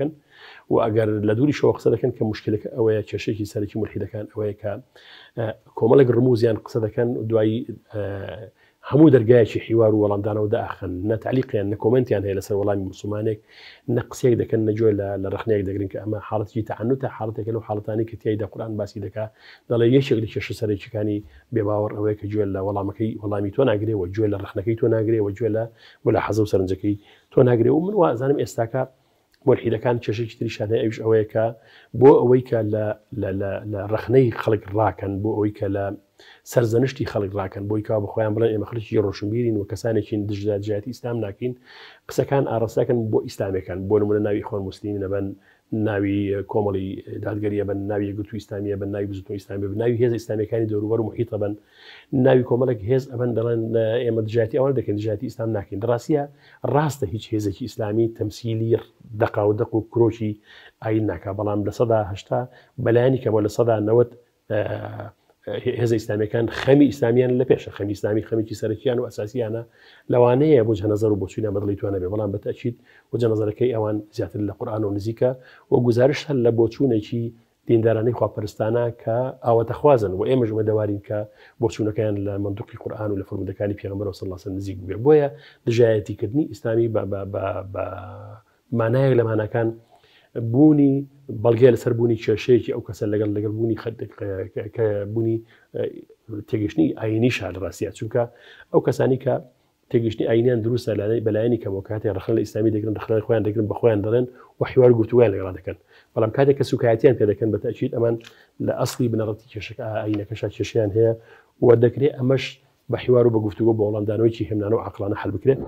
دەکەن و ئەگەر لە دووری شەوە قسە دەکەن کە مشکلەکە ئەوەیە کێشێکی سەرکی مرحیدەکان ئەوەیەکە کۆمەڵک ڕموزیان قسە دەکەن دوایی هەموو دەرگایکی حیوار و وەڵامدانەوە داخن نەتعلیقیان نەکۆمنتیان هەیە لەسەر وەڵامی مسلمانێک نەقسێک دەکەن نەجوێ لە رەخنەیەک دەگرن کە ئەمە حڵەتی تەعنوتە حڵەتێکەکە و حڵەتانی کە تیایدا قورآان باسی دەکا دەڵێ یەشێک لە کێشە سەرێکیەکانی بێباوەڕ ئەوەیە کە جوێ لە وەڵامەکەی وەڵامی تۆ ناگرێەوە جوێ لە رەخنەکەی تۆ ناگرێەوە جوێ لە بۆ لە حەزە و سەرنجەکەی تۆ ناگرێ و من وازانم ئێستاکە مۆلحیدەکان چێشێکی تریشانە ئەوش ئەوەیەکە بۆ ئەوەی کە لە ڕخنەی خەڵک ڕاکەن بۆ ئەوی کە لە سرزەنشتی خەڵک ڕاکەن بۆی کا بخۆیان بڵێن ئێمە خلکی ڕۆشنبیرین و کەسانێکین دژداجیاتی ئیسلام ناکەین قسەکان ئارەساکەن بۆ ئیسلامەکان بۆ نمونە ناوی خۆن مسللمی نەبەن ناوی کۆمەڵی دادگەریە بن ناوی گوتو ئسلامیە بن ناوی بزتون ئسلامی بن ناوی هێز ئسلامیەکانی دەوروبەر و محیتە بن ناوی کۆمەڵک هێز ئەبن دەڵێن ئێمە دژاتی ئەوە دەکەن دژاتی ئسلام ناکەین ڕاستە ڕاستە هیچ هێزێکی ئسلامی تەمسیلی دقا و دەق و کرۆکی ئاین ناکا بەڵام لە سەدا هشتا بەلایانی کە بۆ لە سەدا نەوەت هێز ئیسلامیەکان خەمی ئیسلامیان لە پێشە خەمی ئسلامی خەمێکی سەرکیان و ئەساسیانە لەوانەیە بۆ جەنەزەر و بۆچینە بەدڵی توانە بێ بەڵام بەتەچیت و جەنەزەرەکەی ئەوان زیاتر لە قورآان و نزیکە و گزارش هەر لە بۆچوونێکی دیندارانەی خواپەرستانە کە ئاوەتەخوازن و ئێمە ژمە دەوارین کە بۆچوونەکان لە منندوقی قورآان و لە فرمودەکانی پێغمەرەوە سەلاسە نزیک بێ بۆیە دژایەتیکردنی ئیسلامی مانایەک لە مانەکان بوونی بەڵگەیە لەسەر بوونی کێشەیەکی ئەو کەسە لەگەڵ لەگەڵ بوونی کە بوونی تێگەشتنی ئاینی شارڕاستە چونکە ئەو کەسانی کە تێگەشتنی ئاینیان دروستە لەلای بەلایانی کەمەوە کاتی ڕخن لە ئسلامی دەگرن دەخلان خۆیان دەگرن بەخۆیان دەڵێن و حیوار گوتووان لەگەڵ دەکەن بەڵام کاتێک کە سوکایەتیان پێ دەکەن بەتەچیت ئەمان لە ئەسلی بنەڕەتی کێشەکە ئاینەکەشا کێشیان هەیە و دەکرێت ئەمەش بە حیوار و بە گفتوگە بۆ وڵاندانەوەی هێمنان و عقلانە هەل بکرێت.